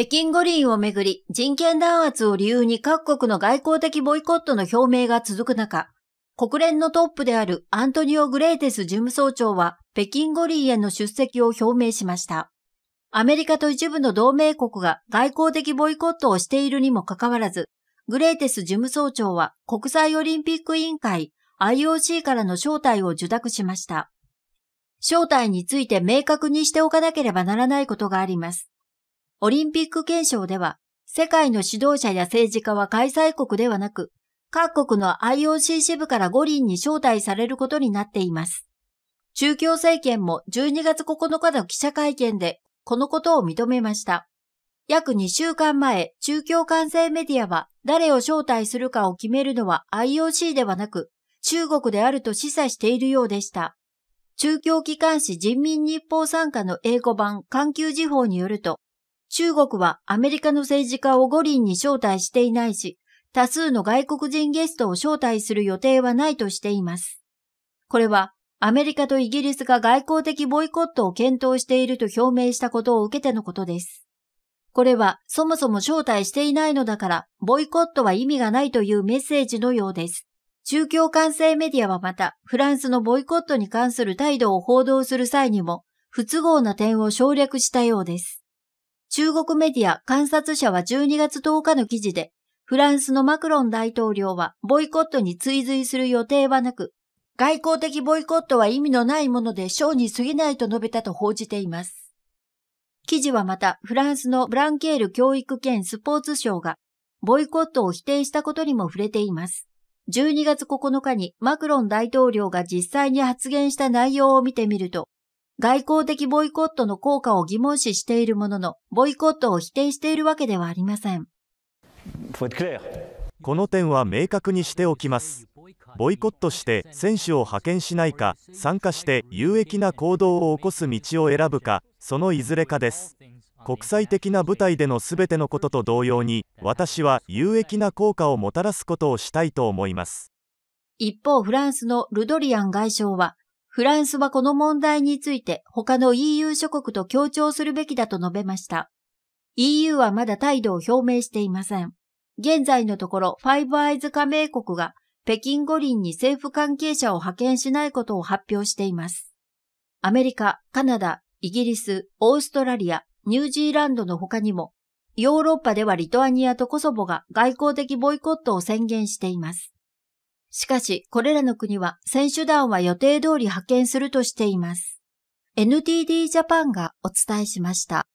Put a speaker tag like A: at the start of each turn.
A: 北京五輪をめぐり人権弾圧を理由に各国の外交的ボイコットの表明が続く中、国連のトップであるアントニオ・グレーテス事務総長は北京五輪への出席を表明しました。アメリカと一部の同盟国が外交的ボイコットをしているにもかかわらず、グレーテス事務総長は国際オリンピック委員会 IOC からの招待を受諾しました。招待について明確にしておかなければならないことがあります。オリンピック憲章では、世界の指導者や政治家は開催国ではなく、各国の IOC 支部から五輪に招待されることになっています。中共政権も12月9日の記者会見でこのことを認めました。約2週間前、中共関西メディアは誰を招待するかを決めるのは IOC ではなく中国であると示唆しているようでした。中共機関紙人民日報参加の英語版環球時報によると、中国はアメリカの政治家を五輪に招待していないし、多数の外国人ゲストを招待する予定はないとしています。これはアメリカとイギリスが外交的ボイコットを検討していると表明したことを受けてのことです。これはそもそも招待していないのだから、ボイコットは意味がないというメッセージのようです。中共関西メディアはまた、フランスのボイコットに関する態度を報道する際にも、不都合な点を省略したようです。中国メディア観察者は12月10日の記事で、フランスのマクロン大統領はボイコットに追随する予定はなく、外交的ボイコットは意味のないもので賞に過ぎないと述べたと報じています。記事はまた、フランスのブランケール教育兼スポーツ省が、ボイコットを否定したことにも触れています。12月9日にマクロン大統領が実際に発言した内容を見てみると、外交的ボイコットの効果を疑問視しているものの、ボイコットを否定しているわけではありません。
B: この点は明確にしておきます。ボイコットして選手を派遣しないか、参加して有益な行動を起こす道を選ぶか、そのいずれかです。国際的な舞台でのすべてのことと同様に、私は有益な効果をもたらすことをしたいと思います。
A: 一方、フランスのルドリアン外相は、フランスはこの問題について他の EU 諸国と協調するべきだと述べました。EU はまだ態度を表明していません。現在のところ、ファイブアイズ加盟国が北京五輪に政府関係者を派遣しないことを発表しています。アメリカ、カナダ、イギリス、オーストラリア、ニュージーランドの他にも、ヨーロッパではリトアニアとコソボが外交的ボイコットを宣言しています。しかし、これらの国は選手団は予定通り派遣するとしています。NTD ジャパンがお伝えしました。